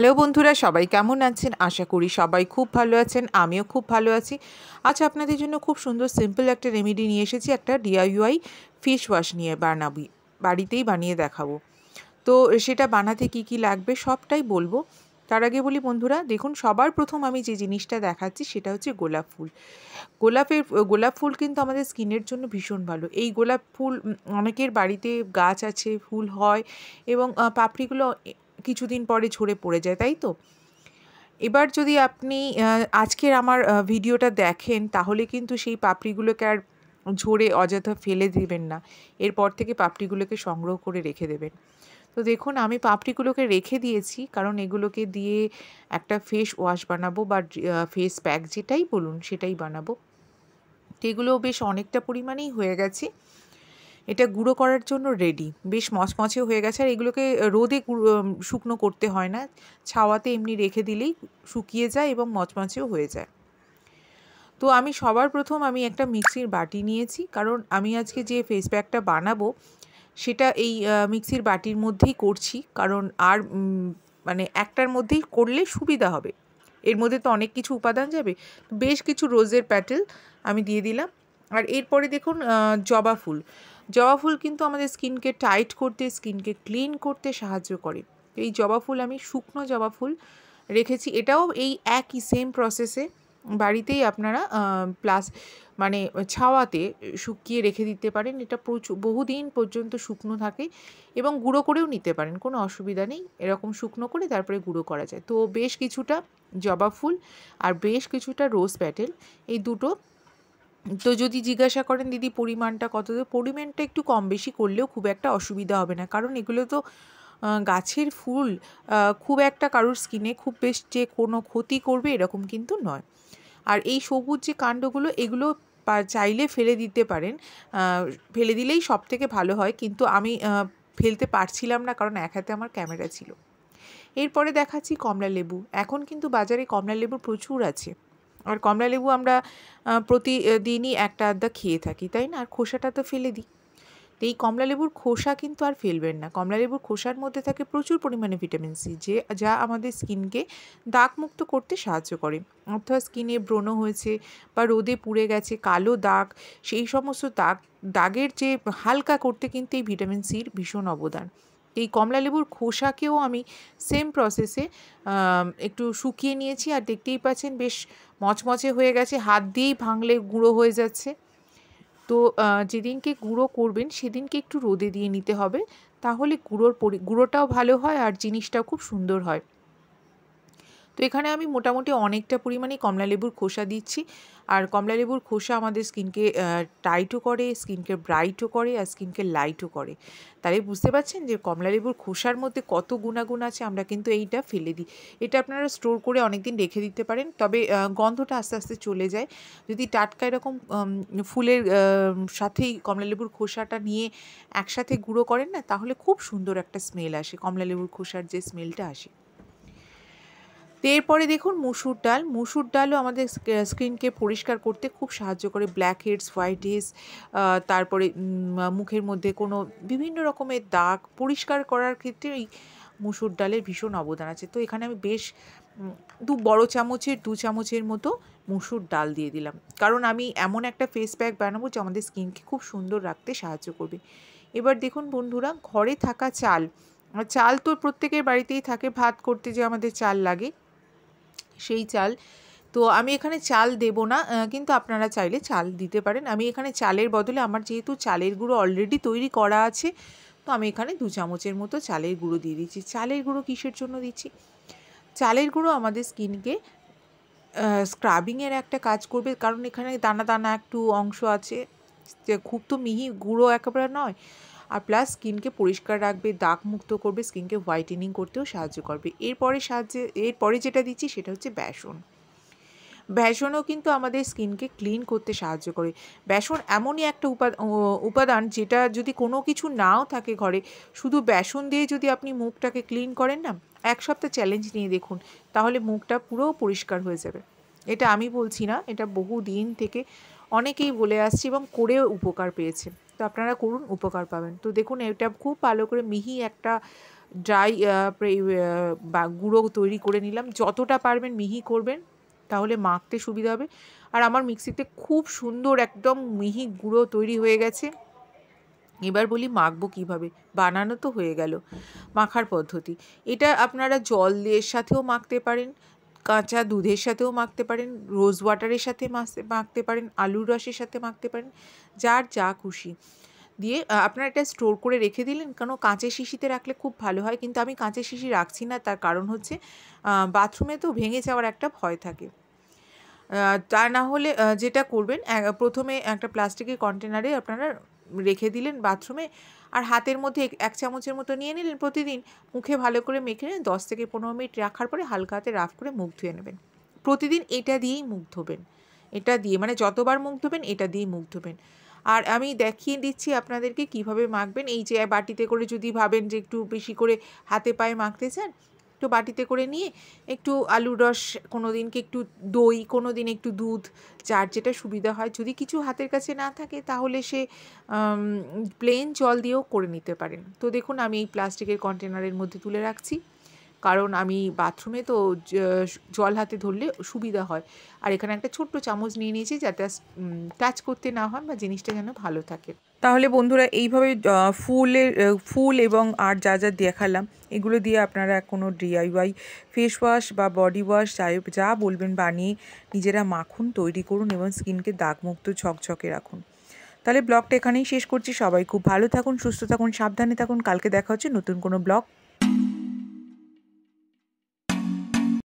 hello বন্ধুরা সবাই কেমন আছেন আশা করি সবাই খুব ভালো আছেন আমিও খুব ভালো আছি আচ্ছা আপনাদের জন্য খুব সুন্দর সিম্পল একটা রেমেডি নিয়ে এসেছি একটা ডিআইওয়াই ফিস ওয়াশ নিয়ে বানাবি বাড়িতেই বানিয়ে দেখাবো তো সেটা বানাতে কি কি লাগবে সবটাই বলবো তার আগে বলি বন্ধুরা দেখুন সবার প্রথম আমি যে জিনিসটা দেখাচ্ছি সেটা হচ্ছে গোলাপ ফুল গোলাপের গোলাপ ফুল কিন্তু আমাদের স্কিনের জন্য ভীষণ ভালো এই গোলাপ ফুল অনেকের বাড়িতে গাছ আছে ফুল হয় এবং পাপড়িগুলো কিছুদিন পরে ঝরে পড়ে যায় তাই তো এবার যদি আপনি আজকের আমার ভিডিওটা দেখেন তাহলে কিন্তু সেই পাপড়িগুলোকে আর ঝরে অযথা ফেলে দিবেন না এরপর থেকে পাপড়িগুলোকে সংগ্রহ করে রেখে দেবেন তো দেখুন আমি পাপড়িগুলোকে রেখে দিয়েছি কারণ এগুলোকে দিয়ে একটা ফেস ওয়াশ বানাবো বা ফেস প্যাক যেটাই বলুন সেটাই বানাবো তো এগুলো বেশ অনেকটা পরিমাণেই হয়ে গেছে এটা গুঁড়ো করার জন্য রেডি বেশ মচমচে হয়ে গেছে আর এগুলোকে রোদে শুকনো করতে হয় না ছাওয়াতে এমনি রেখে দিলেই শুকিয়ে যায় এবং মচমচেও হয়ে যায় তো আমি সবার প্রথম আমি একটা মিক্সির বাটি নিয়েছি কারণ আমি আজকে যে ফেস প্যাকটা বানাবো সেটা এই মিক্সির বাটির মধ্যেই করছি কারণ আর মানে একটার মধ্যেই করলে সুবিধা হবে এর মধ্যে তো অনেক কিছু উপাদান যাবে বেশ কিছু রোজের প্যাটেল আমি দিয়ে দিলাম আর এরপরে দেখুন জবা ফুল জবা ফুল কিন্তু আমাদের স্কিনকে টাইট করতে স্কিনকে ক্লিন করতে সাহায্য করে এই জবা ফুল আমি শুকনো জবা ফুল রেখেছি এটাও এই একই সেম প্রসেসে বাড়িতেই আপনারা প্লাস মানে ছাওয়াতে শুকিয়ে রেখে দিতে পারেন এটা প্রচুর বহুদিন পর্যন্ত শুকনো থাকে এবং গুঁড়ো করেও নিতে পারেন কোনো অসুবিধা নেই এরকম শুকনো করে তারপরে গুঁড়ো করা যায় তো বেশ কিছুটা জবা ফুল আর বেশ কিছুটা রোজ প্যাটেল এই দুটো তো যদি জিজ্ঞাসা করেন দিদি পরিমাণটা কত পরিমাণটা একটু কম বেশি করলেও খুব একটা অসুবিধা হবে না কারণ এগুলো তো গাছের ফুল খুব একটা কারোর স্কিনে খুব বেশ যে কোনো ক্ষতি করবে এরকম কিন্তু নয় আর এই সবুজ যে কাণ্ডগুলো এগুলো চাইলে ফেলে দিতে পারেন ফেলে দিলেই সব থেকে ভালো হয় কিন্তু আমি ফেলতে পারছিলাম না কারণ এক হাতে আমার ক্যামেরা ছিল এরপরে দেখাচ্ছি কমলা লেবু এখন কিন্তু বাজারে কমলা লেবু প্রচুর আছে আর কমলা লেবু আমরা প্রতিদিনই একটা আধা খেয়ে থাকি তাই না আর খোসাটা তো ফেলে দিই তো এই কমলা লেবুর খোসা কিন্তু আর ফেলবেন না কমলা লেবুর খোসার মধ্যে থাকে প্রচুর পরিমাণে ভিটামিন সি যে যা আমাদের স্কিনকে দাগমুক্ত করতে সাহায্য করে অর্থাৎ স্কিনে ব্রণ হয়েছে বা রোদে পুড়ে গেছে কালো দাগ সেই সমস্ত দাগ দাগের যে হালকা করতে কিন্তু এই ভিটামিন সির ভীষণ অবদান এই কমলা লেবুর খোসাকেও আমি সেম প্রসেসে একটু শুকিয়ে নিয়েছি আর দেখতেই পাচ্ছেন বেশ মচমচে হয়ে গেছে হাত দিয়েই ভাঙলে গুঁড়ো হয়ে যাচ্ছে তো যেদিনকে গুঁড়ো করবেন সেদিনকে একটু রোদে দিয়ে নিতে হবে তাহলে গুঁড়োর পরি গুঁড়োটাও ভালো হয় আর জিনিসটাও খুব সুন্দর হয় তো এখানে আমি মোটামুটি অনেকটা পরিমাণে কমলালেবুর খোসা দিচ্ছি আর কমলালেবুর খোসা আমাদের স্কিনকে টাইটও করে স্কিনকে ব্রাইটও করে আর স্কিনকে লাইটও করে তাহলে বুঝতে পারছেন যে কমলালেবুর খোসার মধ্যে কত গুণাগুণ আছে আমরা কিন্তু এইটা ফেলে দিই এটা আপনারা স্টোর করে অনেকদিন রেখে দিতে পারেন তবে গন্ধটা আস্তে আস্তে চলে যায় যদি টাটকা এরকম ফুলের সাথেই কমলালেবুর খোসাটা নিয়ে একসাথে গুঁড়ো করেন না তাহলে খুব সুন্দর একটা স্মেল আসে কমলালেবুর খোসার যে স্মেলটা আসে তো এরপরে দেখুন মুসুর ডাল মুসুর ডালও আমাদের স্কিনকে পরিষ্কার করতে খুব সাহায্য করে ব্ল্যাক হেডস হোয়াইট হেডস তারপরে মুখের মধ্যে কোনো বিভিন্ন রকমের দাগ পরিষ্কার করার ক্ষেত্রে এই মুসুর ডালের ভীষণ অবদান আছে তো এখানে আমি বেশ দু বড় চামচের দু চামচের মতো মুসুর ডাল দিয়ে দিলাম কারণ আমি এমন একটা ফেস প্যাক বানাবো যে আমাদের স্কিনকে খুব সুন্দর রাখতে সাহায্য করবে এবার দেখুন বন্ধুরা ঘরে থাকা চাল চাল তো প্রত্যেকের বাড়িতেই থাকে ভাত করতে যে আমাদের চাল লাগে সেই চাল তো আমি এখানে চাল দেব না কিন্তু আপনারা চাইলে চাল দিতে পারেন আমি এখানে চালের বদলে আমার যেহেতু চালের গুঁড়ো অলরেডি তৈরি করা আছে তো আমি এখানে দু চামচের মতো চালের গুঁড়ো দিয়ে দিচ্ছি চালের গুঁড়ো কিসের জন্য দিচ্ছি চালের গুঁড়ো আমাদের স্কিনকে স্ক্রাবিংয়ের একটা কাজ করবে কারণ এখানে দানা দানা একটু অংশ আছে খুব তো মিহি গুঁড়ো একেবারে নয় আর প্লাস স্কিনকে পরিষ্কার রাখবে দাগ মুক্ত করবে স্কিনকে হোয়াইটেনিং করতেও সাহায্য করবে এরপরে সাহায্যে এরপরে যেটা দিচ্ছি সেটা হচ্ছে বেসন বেসনও কিন্তু আমাদের স্কিনকে ক্লিন করতে সাহায্য করে বেসন এমনই একটা উপাদান যেটা যদি কোনো কিছু নাও থাকে ঘরে শুধু বেসন দিয়ে যদি আপনি মুখটাকে ক্লিন করেন না এক সপ্তাহ চ্যালেঞ্জ নিয়ে দেখুন তাহলে মুখটা পুরো পরিষ্কার হয়ে যাবে এটা আমি বলছি না এটা বহু দিন থেকে অনেকেই বলে আসছে এবং করেও উপকার পেয়েছে তো আপনারা করুন উপকার পাবেন তো দেখুন এটা খুব ভালো করে মিহি একটা ড্রাই বা গুঁড়ো তৈরি করে নিলাম যতটা পারবেন মিহি করবেন তাহলে মাখতে সুবিধা হবে আর আমার মিক্সিতে খুব সুন্দর একদম মিহি গুঁড়ো তৈরি হয়ে গেছে এবার বলি মাখবো কিভাবে বানানো তো হয়ে গেল মাখার পদ্ধতি এটা আপনারা জল দিয়ে সাথেও মাখতে পারেন কাঁচা দুধের সাথেও মাখতে পারেন রোজ ওয়াটারের সাথে মাখতে পারেন আলুর রসের সাথে মাখতে পারেন যার যা খুশি দিয়ে আপনারা এটা স্টোর করে রেখে দিলেন কেন কাঁচের শিশিতে রাখলে খুব ভালো হয় কিন্তু আমি কাঁচের শিশি রাখছি না তার কারণ হচ্ছে বাথরুমে তো ভেঙে যাওয়ার একটা ভয় থাকে তা না হলে যেটা করবেন প্রথমে একটা প্লাস্টিকের কন্টেনারে আপনারা রেখে দিলেন বাথরুমে আর হাতের মধ্যে এক চামচের মতো নিয়ে নিলেন প্রতিদিন মুখে ভালো করে মেখে নিন দশ থেকে পনেরো মিনিট রাখার পরে হালকা হাতে রাফ করে মুখ ধুয়ে নেবেন প্রতিদিন এটা দিয়েই মুখ ধোবেন এটা দিয়ে মানে যতবার মুখ ধোবেন এটা দিয়েই মুখ ধোবেন আর আমি দেখিয়ে দিচ্ছি আপনাদেরকে কিভাবে মাখবেন এই যে বাটিতে করে যদি ভাবেন যে একটু বেশি করে হাতে পায়ে মাখতে চান একটু বাটিতে করে নিয়ে একটু আলুর রস কোনো দিনকে একটু দই কোনো দিন একটু দুধ যার যেটা সুবিধা হয় যদি কিছু হাতের কাছে না থাকে তাহলে সে প্লেন জল দিয়েও করে নিতে পারেন তো দেখুন আমি এই প্লাস্টিকের কন্টেনারের মধ্যে তুলে রাখছি কারণ আমি বাথরুমে তো জল হাতে ধরলে সুবিধা হয় আর এখানে একটা ছোট্ট চামচ নিয়ে নিয়েছি যাতে টাচ করতে না হয় বা জিনিসটা যেন ভালো থাকে তাহলে বন্ধুরা এইভাবে ফুলের ফুল এবং আর যা যা দেখালাম এগুলো দিয়ে আপনারা কোনো ডিআইওয়াই ফেস ওয়াশ বা বডি ওয়াশ যাই যা বলবেন বানিয়ে নিজেরা মাখুন তৈরি করুন এবং স্কিনকে দাগমুক্ত ঝকঝকে রাখুন তাহলে ব্লগটা এখানেই শেষ করছি সবাই খুব ভালো থাকুন সুস্থ থাকুন সাবধানে থাকুন কালকে দেখা হচ্ছে নতুন কোনো ব্লগ